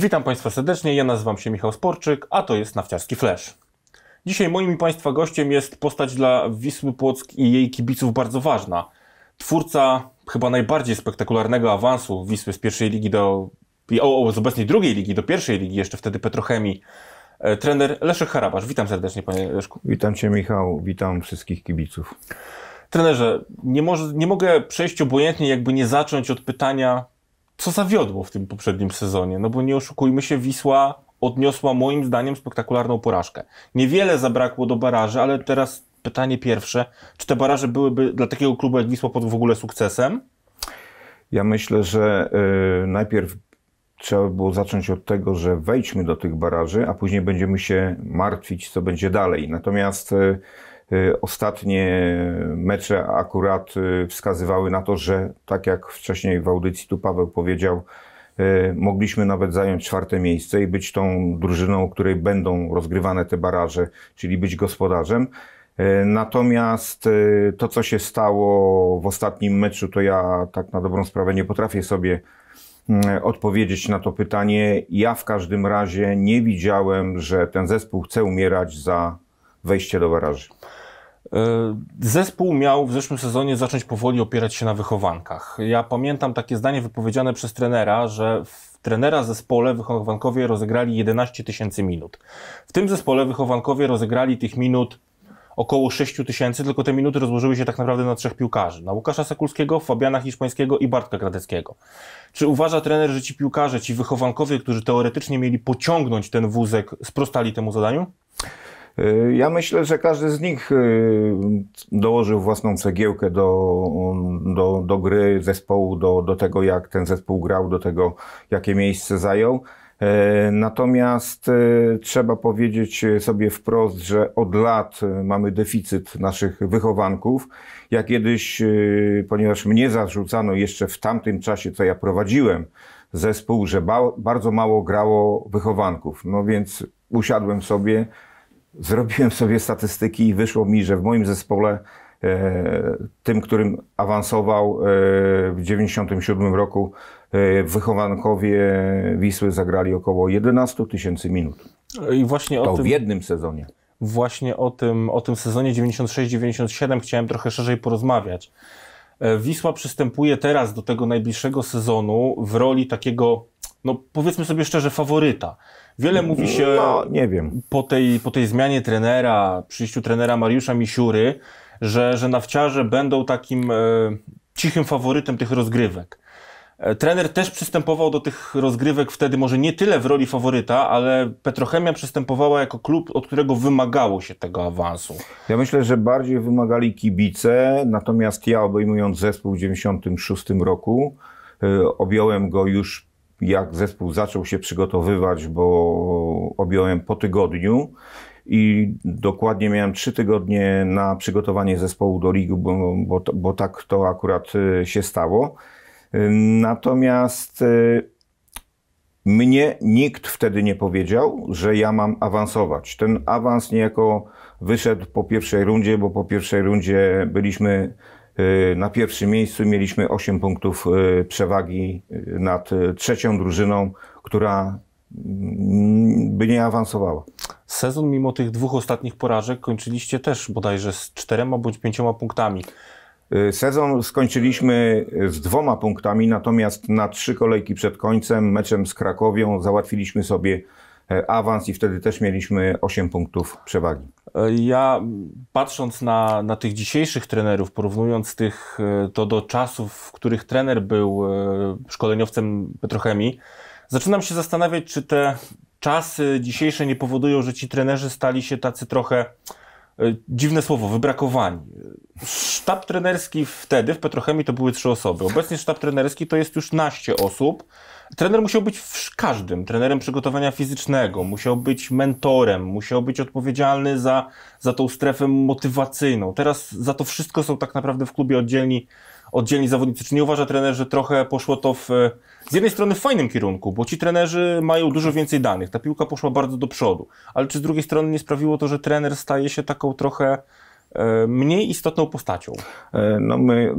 Witam Państwa serdecznie, ja nazywam się Michał Sporczyk, a to jest Nafciarski Flash. Dzisiaj moim i Państwa gościem jest postać dla Wisły Płock i jej kibiców bardzo ważna. Twórca chyba najbardziej spektakularnego awansu Wisły z pierwszej ligi do... O, o, z obecnej drugiej ligi do pierwszej ligi, jeszcze wtedy Petrochemii. E, trener Leszek Harabasz. Witam serdecznie, panie Leszku. Witam cię, Michał. Witam wszystkich kibiców. Trenerze, nie, może, nie mogę przejść obojętnie, jakby nie zacząć od pytania, co zawiodło w tym poprzednim sezonie. No bo nie oszukujmy się, Wisła odniosła moim zdaniem spektakularną porażkę. Niewiele zabrakło do baraży, ale teraz pytanie pierwsze. Czy te baraże byłyby dla takiego klubu jak Wisła pod w ogóle sukcesem? Ja myślę, że yy, najpierw trzeba było zacząć od tego, że wejdźmy do tych baraży, a później będziemy się martwić, co będzie dalej. Natomiast y, Y, ostatnie mecze akurat y, wskazywały na to, że tak jak wcześniej w audycji tu Paweł powiedział, y, mogliśmy nawet zająć czwarte miejsce i być tą drużyną, o której będą rozgrywane te baraże, czyli być gospodarzem. Natomiast to, co się stało w ostatnim meczu, to ja tak na dobrą sprawę nie potrafię sobie odpowiedzieć na to pytanie. Ja w każdym razie nie widziałem, że ten zespół chce umierać za wejście do baraży. E, zespół miał w zeszłym sezonie zacząć powoli opierać się na wychowankach. Ja pamiętam takie zdanie wypowiedziane przez trenera, że w trenera zespole wychowankowie rozegrali 11 tysięcy minut. W tym zespole wychowankowie rozegrali tych minut około 6 tysięcy, tylko te minuty rozłożyły się tak naprawdę na trzech piłkarzy. Na Łukasza Sekulskiego, Fabiana Hiszpańskiego i Bartka Gradeckiego. Czy uważa trener, że ci piłkarze, ci wychowankowie, którzy teoretycznie mieli pociągnąć ten wózek, sprostali temu zadaniu? Y, ja myślę, że każdy z nich y, dołożył własną cegiełkę do, mm, do, do gry zespołu, do, do tego jak ten zespół grał, do tego jakie miejsce zajął. Y, natomiast trzeba powiedzieć sobie wprost, że od lat mamy deficyt naszych wychowanków. Ja kiedyś, ponieważ mnie zarzucano jeszcze w tamtym czasie, co ja prowadziłem zespół, że ba bardzo mało grało wychowanków. No więc usiadłem sobie, zrobiłem sobie statystyki i wyszło mi, że w moim zespole, e, tym, którym awansował e, w 1997 roku, e, wychowankowie Wisły zagrali około 11 tysięcy minut. I właśnie o to tym... w jednym sezonie właśnie o tym, o tym sezonie 96-97 chciałem trochę szerzej porozmawiać. Wisła przystępuje teraz do tego najbliższego sezonu w roli takiego no powiedzmy sobie szczerze, faworyta. Wiele mówi się no, nie wiem. Po, tej, po tej zmianie trenera, przyjściu trenera Mariusza Misiury, że, że nawciarze będą takim e, cichym faworytem tych rozgrywek. E, trener też przystępował do tych rozgrywek wtedy może nie tyle w roli faworyta, ale Petrochemia przystępowała jako klub, od którego wymagało się tego awansu. Ja myślę, że bardziej wymagali kibice, natomiast ja obejmując zespół w 96 roku, e, objąłem go już jak zespół zaczął się przygotowywać, bo objąłem po tygodniu i dokładnie miałem trzy tygodnie na przygotowanie zespołu do ligi, bo, bo, bo tak to akurat y, się stało. Y, natomiast y, mnie nikt wtedy nie powiedział, że ja mam awansować. Ten awans niejako wyszedł po pierwszej rundzie, bo po pierwszej rundzie byliśmy Y, na pierwszym miejscu mieliśmy 8 punktów y, przewagi y, nad trzecią drużyną, która mm, by nie awansowała. Sezon mimo tych dwóch ostatnich porażek kończyliście też bodajże z czterema bądź pięcioma punktami. Sezon skończyliśmy z dwoma punktami, natomiast na trzy kolejki przed końcem meczem z Krakowią załatwiliśmy sobie E, awans i wtedy też mieliśmy 8 punktów przewagi. E, ja patrząc na, na tych dzisiejszych trenerów, porównując tych, e, to do czasów, w których trener był szkoleniowcem petrochemii, zaczynam się zastanawiać, czy te czasy dzisiejsze nie powodują, że ci trenerzy stali się tacy trochę E, dziwne słowo, wybrakowani. Sztab trenerski wtedy w Petrochemii to były trzy osoby. Obecnie sztab trenerski to jest już naście osób. Trener musiał być w każdym. Trenerem przygotowania fizycznego, musiał być mentorem, musiał być odpowiedzialny za, za tą strefę motywacyjną. Teraz za to wszystko są tak naprawdę w klubie oddzielni oddzielni zawodnicy. Czy nie uważa trener, że trochę poszło to w, z jednej strony w fajnym kierunku, bo ci trenerzy mają dużo więcej danych, ta piłka poszła bardzo do przodu, ale czy z drugiej strony nie sprawiło to, że trener staje się taką trochę e, mniej istotną postacią? E, no my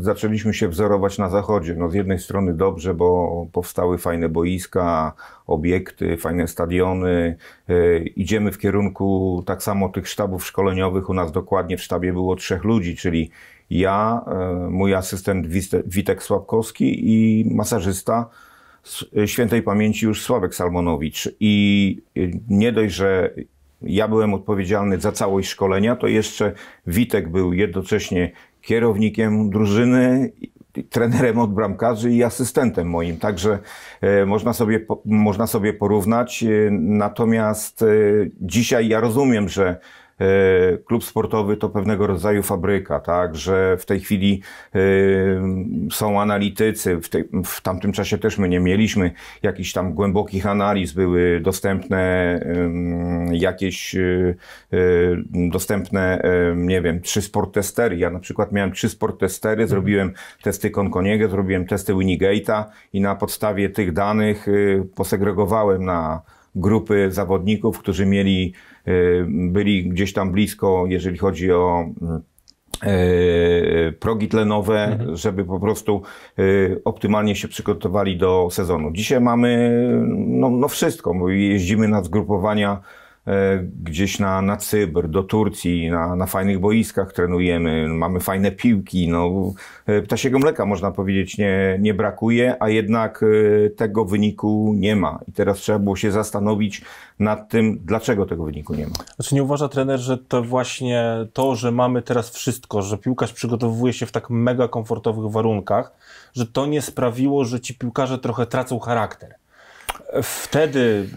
zaczęliśmy się wzorować na zachodzie. No z jednej strony dobrze, bo powstały fajne boiska, obiekty, fajne stadiony. E, idziemy w kierunku tak samo tych sztabów szkoleniowych. U nas dokładnie w sztabie było trzech ludzi, czyli ja, e, mój asystent Witek Sławkowski i masażysta e, świętej pamięci już Sławek Salmonowicz. I e, nie dość, że ja byłem odpowiedzialny za całość szkolenia, to jeszcze Witek był jednocześnie kierownikiem drużyny, trenerem od bramkarzy i asystentem moim. Także można sobie, można sobie porównać. Natomiast dzisiaj ja rozumiem, że E, klub sportowy to pewnego rodzaju fabryka, tak, że w tej chwili e, są analitycy, w, tej, w tamtym czasie też my nie mieliśmy jakichś tam głębokich analiz, były dostępne jakieś e, dostępne, nie wiem, trzy sport testery. Ja na przykład miałem trzy sport testery, mhm. zrobiłem testy Konkoniego, zrobiłem testy Winigate'a i na podstawie tych danych posegregowałem na grupy zawodników, którzy mieli Y, byli gdzieś tam blisko, jeżeli chodzi o y, y, progi tlenowe, mhm. żeby po prostu optymalnie się przygotowali do sezonu. Dzisiaj mamy no, no wszystko, bo jeździmy na zgrupowania E, gdzieś na, na Cyber, do Turcji, na, na fajnych boiskach trenujemy, mamy fajne piłki, no, e, ptasiego mleka można powiedzieć nie, nie brakuje, a jednak e, tego wyniku nie ma. I teraz trzeba było się zastanowić nad tym, dlaczego tego wyniku nie ma. Znaczy nie uważa trener, że to właśnie to, że mamy teraz wszystko, że piłkarz przygotowuje się w tak mega komfortowych warunkach, że to nie sprawiło, że ci piłkarze trochę tracą charakter. Wtedy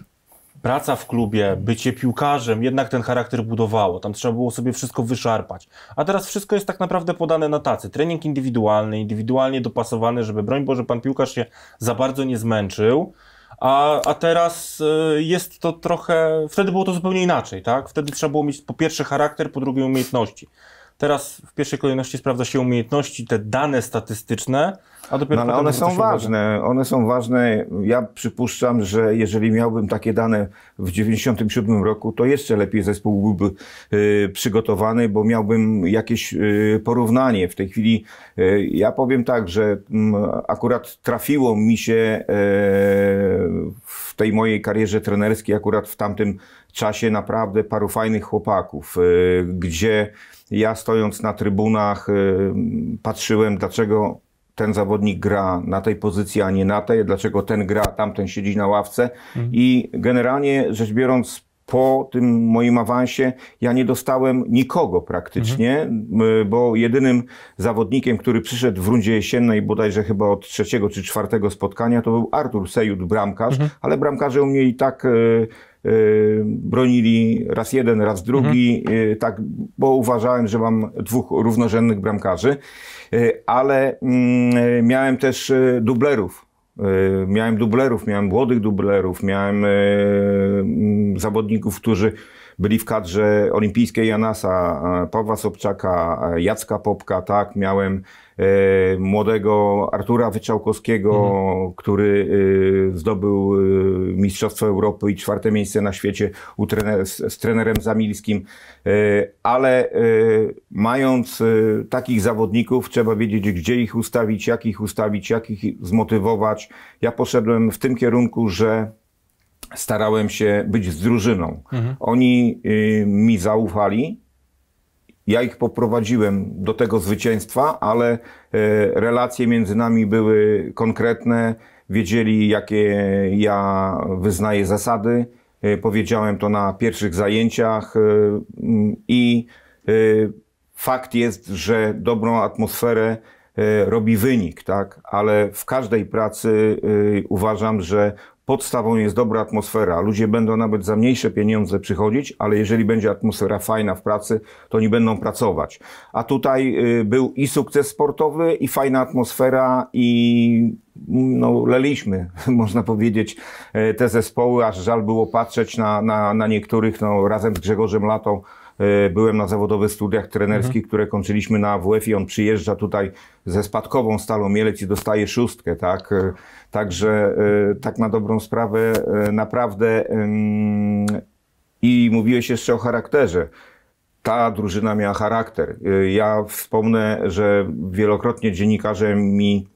praca w klubie, bycie piłkarzem jednak ten charakter budowało. Tam trzeba było sobie wszystko wyszarpać. A teraz wszystko jest tak naprawdę podane na tacy. Trening indywidualny, indywidualnie dopasowany, żeby broń Boże pan piłkarz się za bardzo nie zmęczył. A, a teraz y, jest to trochę. Wtedy było to zupełnie inaczej, tak? Wtedy trzeba było mieć po pierwsze charakter, po drugie umiejętności. Teraz w pierwszej kolejności sprawdza się umiejętności, te dane statystyczne, no, ale one są ważne. One są ważne. Ja przypuszczam, że jeżeli miałbym takie dane w 97 roku, to jeszcze lepiej zespół byłby y, przygotowany, bo miałbym jakieś y, porównanie. W tej chwili y, ja powiem tak, że mm, akurat trafiło mi się y, w tej mojej karierze trenerskiej, akurat w tamtym czasie naprawdę paru fajnych chłopaków, y, gdzie ja stojąc na trybunach y, patrzyłem, dlaczego ten zawodnik gra na tej pozycji, a nie na tej, dlaczego ten gra, tamten siedzi na ławce. Mhm. I generalnie rzecz biorąc, po tym moim awansie ja nie dostałem nikogo praktycznie, mhm. bo jedynym zawodnikiem, który przyszedł w rundzie jesiennej bodajże chyba od trzeciego czy czwartego spotkania, to był Artur Sejut, bramkarz, mhm. ale bramkarze u mnie i tak y, y, bronili raz jeden, raz drugi, mhm. y, tak, bo uważałem, że mam dwóch równorzędnych bramkarzy. Y, ale mm, miałem też y, dublerów. Y, miałem dublerów, miałem młodych dublerów, miałem mm, zawodników, którzy byli w kadrze olimpijskiej Janasa, Pawła Sobczaka, Jacka Popka, tak, miałem E, młodego Artura Wyczałkowskiego, mhm. który e, zdobył e, Mistrzostwo Europy i czwarte miejsce na świecie trener z, z trenerem Zamilskim, ale mając takich zawodników, trzeba wiedzieć, gdzie ich ustawić, jak ich ustawić, jak ich zmotywować. Ja poszedłem w tym kierunku, że starałem się być z drużyną. Mhm. Oni mi zaufali, ja ich poprowadziłem do tego zwycięstwa, ale e, relacje między nami były konkretne, wiedzieli, jakie ja wyznaję zasady. E, powiedziałem to na pierwszych zajęciach e, i fakt jest, że dobrą atmosferę robi wynik, tak? Ale w każdej pracy uważam, że podstawą jest dobra atmosfera. Ludzie będą nawet za mniejsze pieniądze przychodzić, ale jeżeli będzie atmosfera fajna w pracy, to oni będą pracować. A tutaj y, był i sukces sportowy, i fajna atmosfera, i no, leliśmy, można powiedzieć, y, te zespoły, aż żal było patrzeć na, na, na niektórych, no, razem z Grzegorzem Latą, E, byłem na zawodowych studiach trenerskich, mhm. które kończyliśmy na AWF i on przyjeżdża tutaj ze spadkową Stalą Mielec i dostaje szóstkę, tak? E, także e, tak na dobrą sprawę naprawdę i mówiłeś jeszcze o charakterze ta drużyna miała charakter. Ja wspomnę, że wielokrotnie dziennikarze mi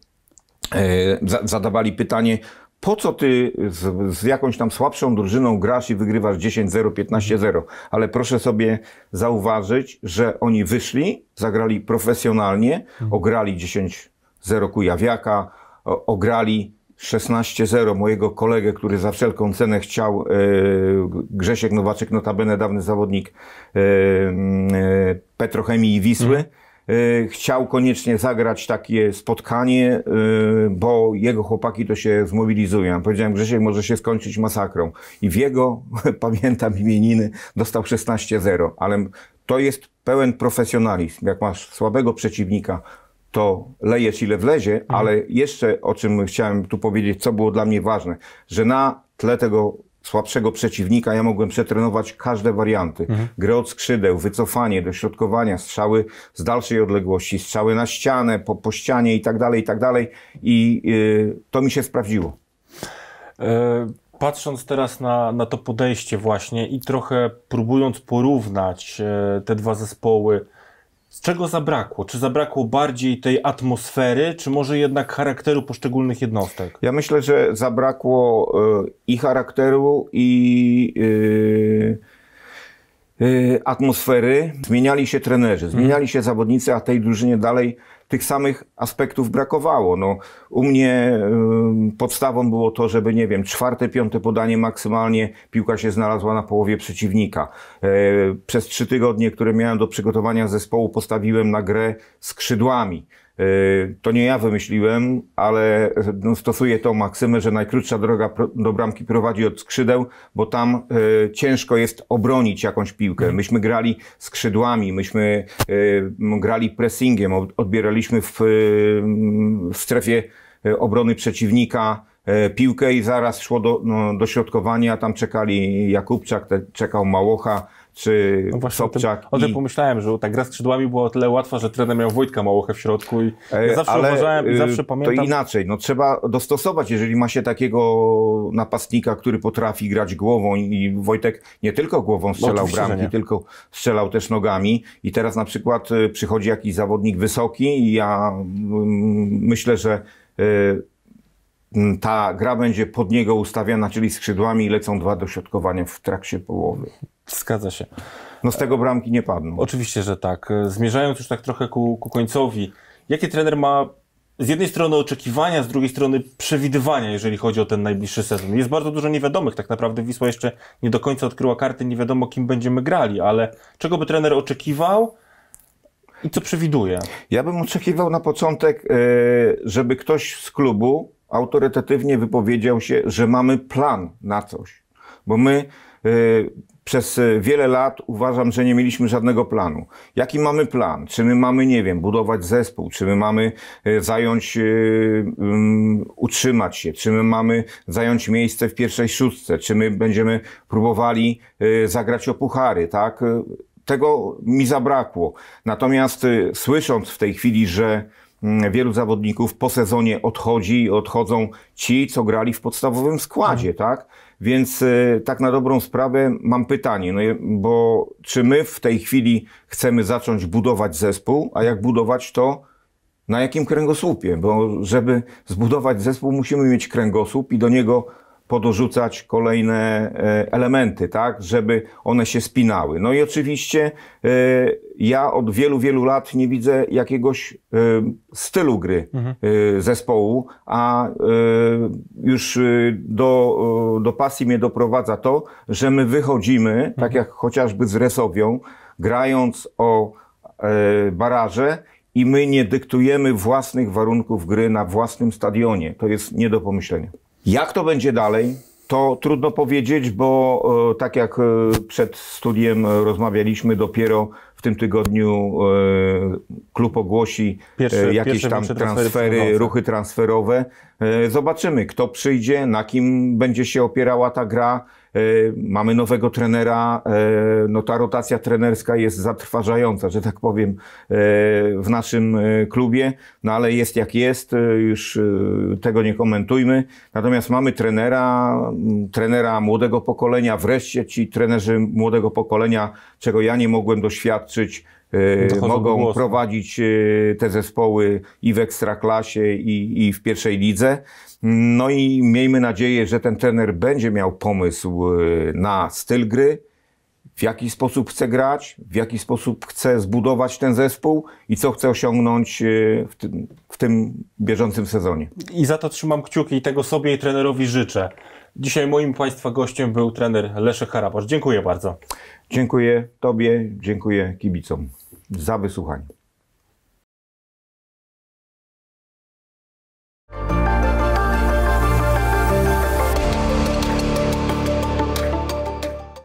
zadawali pytanie, po co ty z, z, jakąś tam słabszą drużyną grasz i wygrywasz 10-0, 15-0? Ale proszę sobie zauważyć, że oni wyszli, zagrali profesjonalnie, mhm. ograli 10-0 Kujawiaka, ograli 16-0 mojego kolegę, który za wszelką cenę chciał, e, Grzesiek Nowaczek, notabene dawny zawodnik e, e, Petrochemii i Wisły. Mhm. E, chciał koniecznie zagrać takie spotkanie, e, bo jego chłopaki to się zmobilizują. Powiedziałem, Grzesiek może się skończyć masakrą. I w jego, pamiętam imieniny, dostał 16-0. Ale to jest pełen profesjonalizm. Jak masz słabego przeciwnika, to lejesz ile wlezie, mhm. ale jeszcze o czym chciałem tu powiedzieć, co było dla mnie ważne, że na tle tego słabszego przeciwnika, ja mogłem przetrenować każde warianty. Mhm. Grę od skrzydeł, wycofanie, dośrodkowania, strzały z dalszej odległości, strzały na ścianę, po, po ścianie i tak dalej, i tak dalej. I yy, to mi się sprawdziło. E, patrząc teraz na, na to podejście właśnie i trochę próbując porównać e, te dwa zespoły, z czego zabrakło? Czy zabrakło bardziej tej atmosfery, czy może jednak charakteru poszczególnych jednostek? Ja myślę, że zabrakło y, i charakteru, i y, y, atmosfery. Zmieniali się trenerzy, mhm. zmieniali się zawodnicy, a tej drużynie dalej tych samych aspektów brakowało. No, u mnie y, podstawą było to, żeby, nie wiem, czwarte, piąte podanie maksymalnie piłka się znalazła na połowie przeciwnika. Y, przez trzy tygodnie, które miałem do przygotowania zespołu, postawiłem na grę skrzydłami. Y, to nie ja wymyśliłem, ale no, stosuję tą maksymę, że najkrótsza droga do bramki prowadzi od skrzydeł, bo tam y, ciężko jest obronić jakąś piłkę. Mhm. Myśmy grali skrzydłami, myśmy y, grali pressingiem, odbieraliśmy w, w strefie obrony przeciwnika piłkę i zaraz szło do, no, do środkowania, tam czekali Jakubczak, czekał Małocha, czy no właśnie Sobczak. O tym, i... pomyślałem, że ta gra skrzydłami była o tyle łatwa, że trener miał Wojtka Małochę w środku i e, ja zawsze Ale uważałem i y, zawsze pamiętam... To inaczej, no trzeba dostosować, jeżeli ma się takiego napastnika, który potrafi grać głową i Wojtek nie tylko głową no strzelał no, bramki, tylko strzelał też nogami i teraz na przykład y, przychodzi jakiś zawodnik wysoki i ja mm, myślę, że y, Mm, ta gra będzie pod niego ustawiana, czyli skrzydłami i lecą dwa dośrodkowania w trakcie połowy. Zgadza się. No z tego bramki nie padną. Oczywiście, że tak. E, zmierzając już tak trochę ku, ku końcowi, jakie trener ma z jednej strony oczekiwania, z drugiej strony przewidywania, jeżeli chodzi o ten najbliższy sezon. Jest bardzo dużo niewiadomych, tak naprawdę Wisła jeszcze nie do końca odkryła karty, nie wiadomo kim będziemy grali, ale czego by trener oczekiwał i co przewiduje? Ja bym oczekiwał na początek, e, żeby ktoś z klubu autorytatywnie wypowiedział się, że mamy plan na coś. Bo my y, przez y, wiele lat uważam, że nie mieliśmy żadnego planu. Jaki mamy plan? Czy my mamy, nie wiem, budować zespół? Czy my mamy y, zająć, y, utrzymać się? Czy my mamy zająć miejsce w pierwszej szóstce? Czy my będziemy próbowali y, zagrać o puchary, tak? Y, tego mi zabrakło. Natomiast słysząc w tej chwili, że Mm, wielu zawodników po sezonie odchodzi i odchodzą ci, co grali w podstawowym składzie, mhm. tak? Więc y, tak na dobrą sprawę mam pytanie, no, bo czy my w tej chwili chcemy zacząć budować zespół, a jak budować to na jakim kręgosłupie? Bo żeby zbudować zespół musimy mieć kręgosłup i do niego podorzucać kolejne e, elementy, tak, żeby one się spinały. No i oczywiście e, ja od wielu, wielu lat nie widzę jakiegoś e, stylu gry mhm. zespołu, a już do, do pasji mnie doprowadza to, że my wychodzimy, tak mhm. tak jak chociażby z Resowią, grając o baraże i my nie dyktujemy własnych warunków gry na własnym stadionie. To jest nie do pomyślenia. Jak to będzie dalej? To trudno powiedzieć, bo e, tak jak e, przed studiem e, rozmawialiśmy, dopiero w tym tygodniu klub ogłosi pierwszy, jakieś tam transfery, ruchy transferowe. Zobaczymy, kto przyjdzie, na kim będzie się opierała ta gra. E, mamy nowego trenera, e, no ta rotacja trenerska jest zatrważająca, że tak powiem, e, w naszym klubie, no ale jest jak jest, już tego nie komentujmy. Natomiast mamy trenera, trenera młodego pokolenia, wreszcie ci trenerzy młodego pokolenia, czego ja nie mogłem doświadczyć, Dochodzą mogą prowadzić te zespoły i w ekstraklasie, i, i w pierwszej lidze. No i miejmy nadzieję, że ten trener będzie miał pomysł e, na styl gry, w jaki sposób chce grać, w jaki sposób chce zbudować ten zespół i co chce osiągnąć e, w tym, w tym bieżącym sezonie. I za to trzymam kciuki i tego sobie i trenerowi życzę. Dzisiaj moim Państwa gościem był trener Leszek Harabasz. Dziękuję bardzo. Dziękuję Tobie, dziękuję kibicom za wysłuchanie.